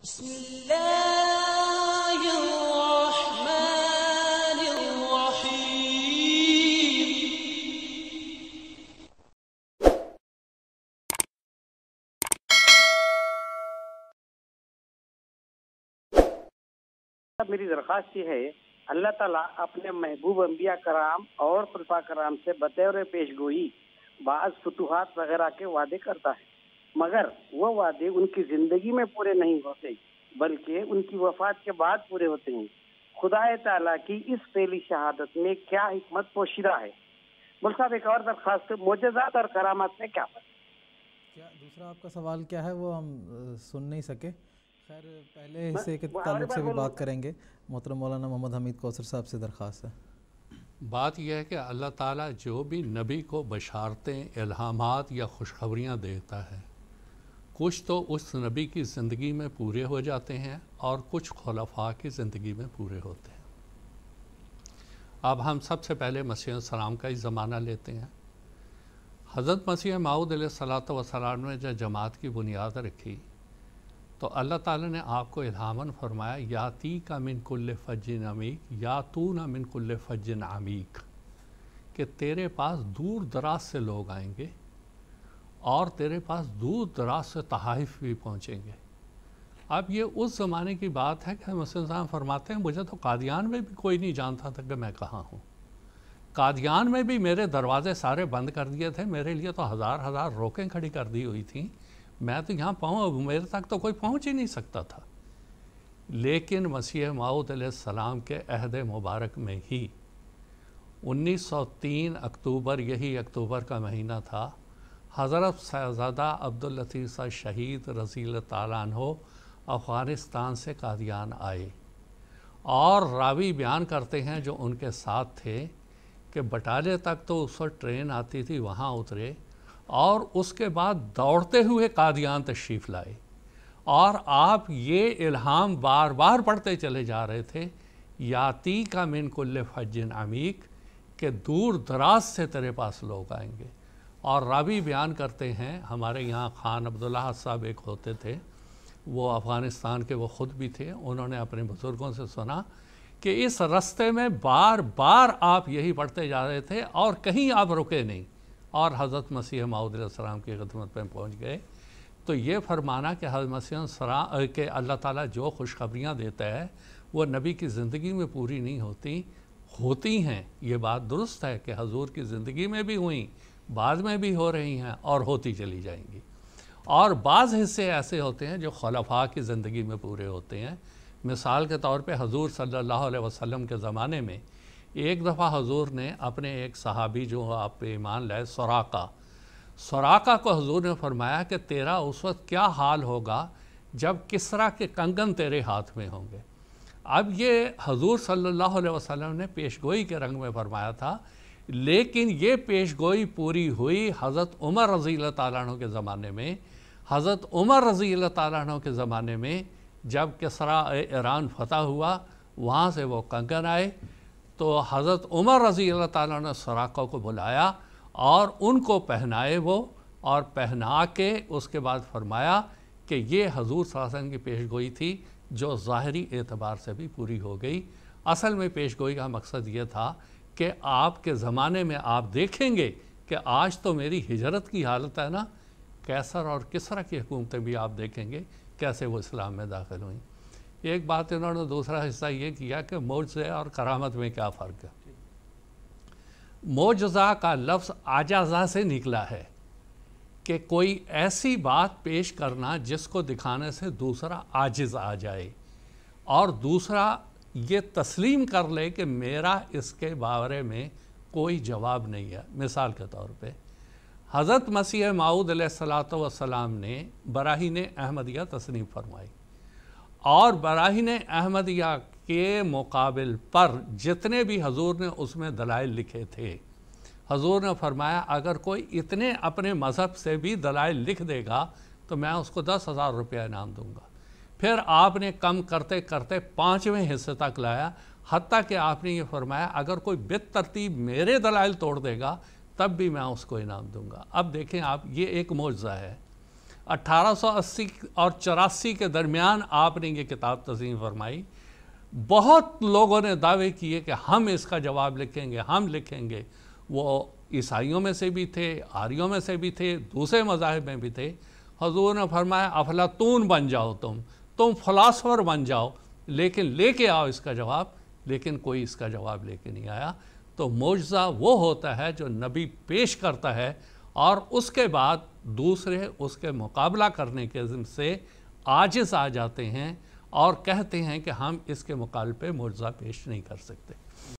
میری درخواست یہ ہے اللہ تعالیٰ اپنے محبوب انبیاء کرام اور پرفا کرام سے بطور پیش گوئی بعض فتوحات وغیرہ کے وعدے کرتا ہے مگر وہ وعدے ان کی زندگی میں پورے نہیں ہوتے بلکہ ان کی وفات کے بعد پورے ہوتے ہیں خدا تعالیٰ کی اس پہلی شہادت میں کیا حکمت پوشیدہ ہے بول صاحب ایک اور درخواست موجزات اور کرامات میں کیا کیا دوسرا آپ کا سوال کیا ہے وہ ہم سن نہیں سکے خیر پہلے تعلق سے بھی بات کریں گے محترم مولانا محمد حمید کوثر صاحب سے درخواست ہے بات یہ ہے کہ اللہ تعالیٰ جو بھی نبی کو بشارتیں الہامات یا خوشخبریاں دیتا ہے کچھ تو اس نبی کی زندگی میں پورے ہو جاتے ہیں اور کچھ خلفاء کی زندگی میں پورے ہوتے ہیں اب ہم سب سے پہلے مسیح السلام کا ہی زمانہ لیتے ہیں حضرت مسیح معود علیہ السلام نے جب جماعت کی بنیاد رکھی تو اللہ تعالی نے آپ کو الہامن فرمایا یا تی کا من کل فج عمیق یا تو نا من فجن فج نامیک تیرے پاس دور دراز سے لوگ آئیں گے اور تیرے پاس دور دراز سے تحائف بھی پہنچیں گے اب یہ اس زمانے کی بات ہے کہ صاحب فرماتے ہیں مجھے تو قادیان میں بھی کوئی نہیں جانتا تھا کہ میں کہاں ہوں قادیان میں بھی میرے دروازے سارے بند کر دیے تھے میرے لیے تو ہزار ہزار روکیں کھڑی کر دی ہوئی تھیں میں تو یہاں پہنچ میرے تک تو کوئی پہنچ ہی نہیں سکتا تھا لیکن مسیح ماؤد علیہ السلام کے عہد مبارک میں ہی انیس سو تین اکتوبر یہی اکتوبر کا مہینہ تھا حضرت شہزادہ عبداللطیسہ شہید رضی اللہ تعالیٰ عنہ افغانستان سے قادیان آئے اور راوی بیان کرتے ہیں جو ان کے ساتھ تھے کہ بٹالے تک تو اس وقت ٹرین آتی تھی وہاں اترے اور اس کے بعد دوڑتے ہوئے قادیان تشریف لائے اور آپ یہ الہام بار بار پڑھتے چلے جا رہے تھے یاتی کا من کل فجن عمیق کہ دور دراز سے تیرے پاس لوگ آئیں گے اور راوی بیان کرتے ہیں ہمارے یہاں خان عبداللہ صاحب ایک ہوتے تھے وہ افغانستان کے وہ خود بھی تھے انہوں نے اپنے بزرگوں سے سنا کہ اس رستے میں بار بار آپ یہی پڑھتے جا رہے تھے اور کہیں آپ رکے نہیں اور حضرت مسیح معود علیہ السلام کی خدمت میں پہنچ گئے تو یہ فرمانا کہ حضرت مسیح السلام کہ اللہ تعالیٰ جو خوشخبریاں دیتا ہے وہ نبی کی زندگی میں پوری نہیں ہوتی ہوتی ہیں یہ بات درست ہے کہ حضور کی زندگی میں بھی ہوئیں بعض میں بھی ہو رہی ہیں اور ہوتی چلی جائیں گی اور بعض حصے ایسے ہوتے ہیں جو خلفاء کی زندگی میں پورے ہوتے ہیں مثال کے طور پہ حضور صلی اللہ علیہ وسلم کے زمانے میں ایک دفعہ حضور نے اپنے ایک صحابی جو آپ ایمان لائے سراقہ سراقہ کو حضور نے فرمایا کہ تیرا اس وقت کیا حال ہوگا جب کسرا کے کنگن تیرے ہاتھ میں ہوں گے اب یہ حضور صلی اللہ علیہ وسلم نے پیشگوئی کے رنگ میں فرمایا تھا لیکن یہ پیش گوئی پوری ہوئی حضرت عمر رضی اللہ تعالیٰ عنہ کے زمانے میں حضرت عمر رضی اللہ تعالیٰ عنہ کے زمانے میں جب کسرا ایران فتح ہوا وہاں سے وہ کنگن آئے تو حضرت عمر رضی اللہ تعالیٰ عنہ سراقوں کو بلایا اور ان کو پہنائے وہ اور پہنا کے اس کے بعد فرمایا کہ یہ حضور صلی اللہ علیہ وسلم کی پیش گوئی تھی جو ظاہری اعتبار سے بھی پوری ہو گئی اصل میں پیش گوئی کا مقصد یہ تھا کہ آپ کے زمانے میں آپ دیکھیں گے کہ آج تو میری ہجرت کی حالت ہے نا کیسر اور کسرا کی حکومتیں بھی آپ دیکھیں گے کیسے وہ اسلام میں داخل ہوئیں ایک بات انہوں نے دوسرا حصہ یہ کیا کہ معجزے اور کرامت میں کیا فرق ہے معجزہ کا لفظ آجازہ سے نکلا ہے کہ کوئی ایسی بات پیش کرنا جس کو دکھانے سے دوسرا آجز آ جائے اور دوسرا یہ تسلیم کر لے کہ میرا اس کے بارے میں کوئی جواب نہیں ہے مثال کے طور پہ حضرت مسیح معود علیہ السلام نے براہین احمدیہ تسلیم فرمائی اور براہین احمدیہ کے مقابل پر جتنے بھی حضور نے اس میں دلائل لکھے تھے حضور نے فرمایا اگر کوئی اتنے اپنے مذہب سے بھی دلائل لکھ دے گا تو میں اس کو دس ہزار روپیہ انعام دوں گا پھر آپ نے کم کرتے کرتے پانچویں حصے تک لایا حتیٰ کہ آپ نے یہ فرمایا اگر کوئی بے ترتیب میرے دلائل توڑ دے گا تب بھی میں اس کو انعام دوں گا اب دیکھیں آپ یہ ایک موجزہ ہے اٹھارہ سو اسی اور چوراسی کے درمیان آپ نے یہ کتاب تزئین فرمائی بہت لوگوں نے دعوے کیے کہ ہم اس کا جواب لکھیں گے ہم لکھیں گے وہ عیسائیوں میں سے بھی تھے آریوں میں سے بھی تھے دوسرے مذاہب میں بھی تھے حضور نے فرمایا افلاطون بن جاؤ تم تم فلاسفر بن جاؤ لیکن لے کے آؤ اس کا جواب لیکن کوئی اس کا جواب لے کے نہیں آیا تو معجزہ وہ ہوتا ہے جو نبی پیش کرتا ہے اور اس کے بعد دوسرے اس کے مقابلہ کرنے کے سے عاجز آ جاتے ہیں اور کہتے ہیں کہ ہم اس کے مقابل پہ موجزہ پیش نہیں کر سکتے